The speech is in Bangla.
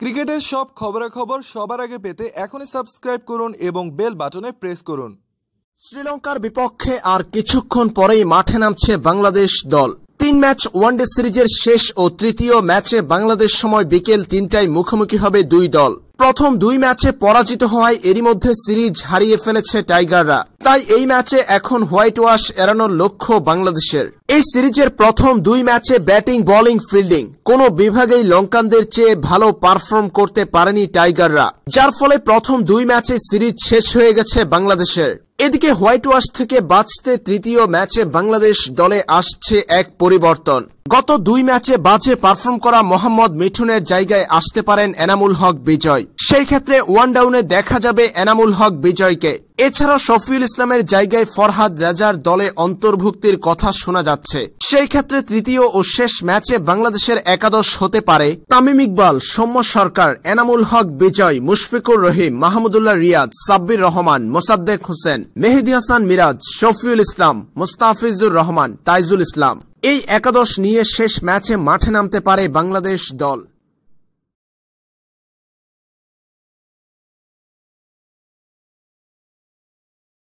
ক্রিকেটের সব খবরাখবর সবার আগে পেতে এখনই সাবস্ক্রাইব করুন এবং বেল বাটনে প্রেস করুন শ্রীলঙ্কার বিপক্ষে আর কিছুক্ষণ পরেই মাঠে নামছে বাংলাদেশ দল তিন ম্যাচ ওয়ানডে সিরিজের শেষ ও তৃতীয় ম্যাচে বাংলাদেশ সময় বিকেল তিনটায় মুখোমুখি হবে দুই দল প্রথম দুই ম্যাচে পরাজিত হওয়ায় এরই মধ্যে সিরিজ হারিয়ে ফেলেছে টাইগাররা তাই এই ম্যাচে এখন হোয়াইট ওয়াশ এড়ানোর লক্ষ্য বাংলাদেশের এই সিরিজের প্রথম দুই ম্যাচে ব্যাটিং বোলিং ফিল্ডিং কোনো বিভাগেই লঙ্কানদের চেয়ে ভালো পারফর্ম করতে পারেনি টাইগাররা যার ফলে প্রথম দুই ম্যাচে সিরিজ শেষ হয়ে গেছে বাংলাদেশের এদিকে হোয়াইট ওয়াশ থেকে বাঁচতে তৃতীয় ম্যাচে বাংলাদেশ দলে আসছে এক পরিবর্তন গত দুই ম্যাচে বাজে পারফর্ম করা মোহাম্মদ মিঠুনের জায়গায় আসতে পারেন এনামুল হক বিজয় সেই ক্ষেত্রে ওয়ান ডাউনে দেখা যাবে এনামুল হক বিজয়কে এছাড়া শফিউল ইসলামের জায়গায় ফরহাদ রাজার দলে অন্তর্ভুক্তির কথা শোনা যাচ্ছে সেই ক্ষেত্রে তৃতীয় ও শেষ ম্যাচে বাংলাদেশের একাদশ হতে পারে তামিম ইকবাল সৌম্য সরকার এনামুল হক বিজয় মুশফিকুর রহিম মাহমুদুল্লাহ রিয়াদ সাব্বির রহমান মোসাদ্দেক হোসেন মেহেদি হাসান মিরাজ শফিউল ইসলাম মোস্তাফিজুর রহমান তাইজুল ইসলাম এই একাদশ নিয়ে শেষ ম্যাচে মাঠে নামতে পারে বাংলাদেশ দল